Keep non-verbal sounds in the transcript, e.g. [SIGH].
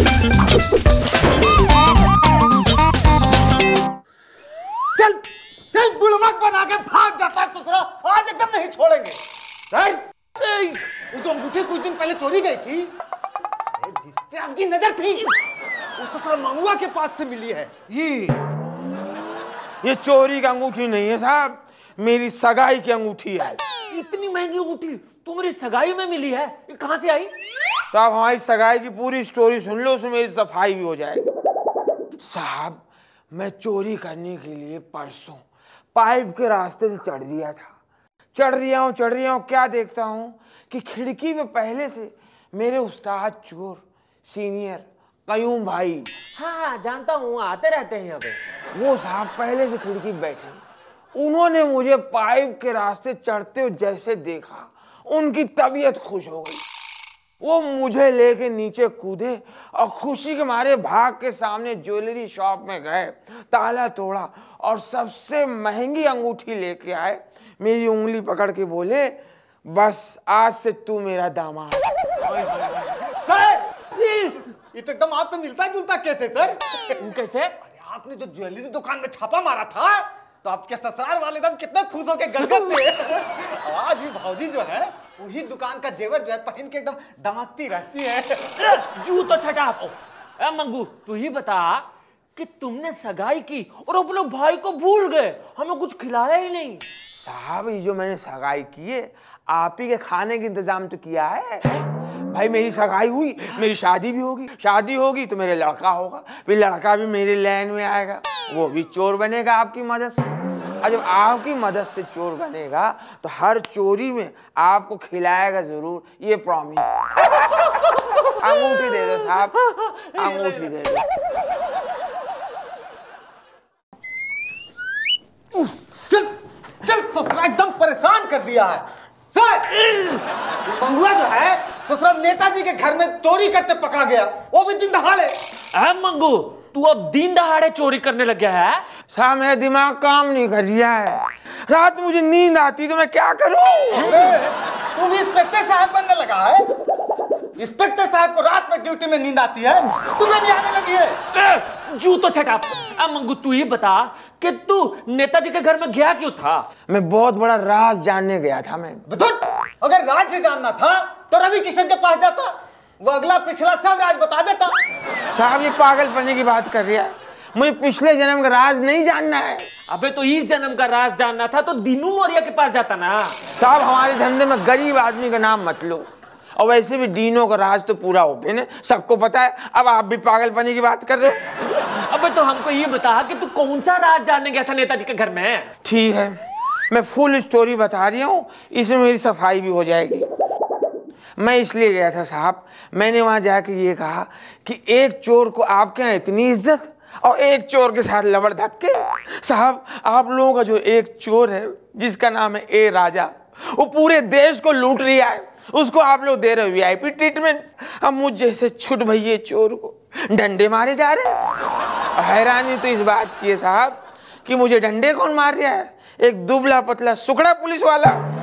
चल चल बना के भाग जाता है ससुरा आज एकदम नहीं छोड़ेंगे तो अंगूठी कुछ दिन पहले चोरी गई थी जिस पे आपकी नजर थी उस ससुरा के पास से मिली है ये ये चोरी की अंगूठी नहीं है साहब मेरी सगाई की अंगूठी है इतनी महंगी अंगूठी तुम्हारी सगाई में मिली है ये कहाँ से आई तो आप हमारी सगाई की पूरी स्टोरी सुन लो उसमें मेरी सफाई भी हो जाएगी साहब मैं चोरी करने के लिए परसों पाइप के रास्ते से चढ़ दिया था चढ़ रिया हूँ चढ़ रिया हूँ क्या देखता हूँ कि खिड़की में पहले से मेरे उस्ताद चोर सीनियर कयूम भाई हाँ हाँ जानता हूँ आते रहते हैं यहाँ पे वो साहब पहले से खिड़की बैठे उन्होंने मुझे पाइप के रास्ते चढ़ते हुए जैसे देखा उनकी तबीयत खुश हो गई वो मुझे लेके नीचे कूदे और खुशी के मारे भाग के सामने ज्वेलरी शॉप में गए ताला तोड़ा और सबसे महंगी अंगूठी लेके आए मेरी उंगली पकड़ के बोले बस आज से तू मेरा दामाद सर ये तो एकदम आप तो मिलता जुलता कैसे सर कैसे आपने जो ज्वेलरी दुकान में छापा मारा था तो आपके ससुराल वाले दम कितने खुश होके गदगद थे [LAUGHS] आज भी भाजी जो है वही दुकान का जेवर जो है पहन के एकदम दमकती रहती है जू तो छटा ए मंगू तू ही बता कि तुमने सगाई की और अपने भाई को भूल गए हमें कुछ खिलाया ही नहीं साहब ये जो मैंने सगाई की है आप ही के खाने का इंतजाम तो किया है, है? भाई मेरी सगाई हुई मेरी शादी भी होगी शादी होगी तो मेरे लड़का होगा फिर लड़का भी मेरे लाइन में आएगा वो भी चोर बनेगा आपकी मदद से और जब आपकी मदद से चोर बनेगा तो हर चोरी में आपको खिलाएगा जरूर ये प्रॉमिस अंगूठी दे दो साहब अंगूठी दे दो दिया है मंगुआ जो है ससुराल नेताजी के घर में चोरी करते पकड़ा गया वो भी दिन दहाड़े है मंगू तू अब दिन दहाड़े चोरी करने लग गया है सामने दिमाग काम नहीं कर रहा है रात मुझे नींद आती तो मैं क्या करूं तू भी इंस्पेक्टर साहब बनने लगा है इंस्पेक्टर साहब को रात में ड्यूटी में नींद आती है तुम्हें भी आने लगी है जू तो छटाप अब मंगू तू ही बता कि तू नेताजी के घर में गया क्यों था मैं बहुत बड़ा राज जानने गया था मैं अगर राज से जानना था तो रवि किशन के पास जाता वो अगला पिछला सब राज बता देता साहब ये पागल पने की बात कर रहा है मुझे पिछले जन्म का राज नहीं जानना है अबे तो इस जन्म का राज जानना था तो दीनू मौर्य के पास जाता ना साहब हमारे धंधे में गरीब आदमी का नाम मत लो और वैसे भी डीनो का राज तो पूरा ओपन है सबको पता है अब आप भी पानी की बात कर रहे हो अब तो हमको ये बता कि तू कौन सा राज जानने गया था नेताजी के घर में ठीक है मैं फुल स्टोरी बता रही हूँ इसमें मेरी सफाई भी हो जाएगी मैं इसलिए गया था साहब मैंने वहाँ जाके ये कहा कि एक चोर को आपके यहाँ इतनी इज्जत और एक चोर के साथ लबड़ धक्के साहब आप लोगों का जो एक चोर है जिसका नाम है ए राजा वो पूरे देश को लूट लिया है उसको आप लोग दे रहे हो वीआईपी ट्रीटमेंट अब मुझ जैसे छुट भैया चोर को डंडे मारे जा रहे हैरानी तो इस बात की है साहब कि मुझे डंडे कौन मार रहा है एक दुबला पतला सुखड़ा पुलिस वाला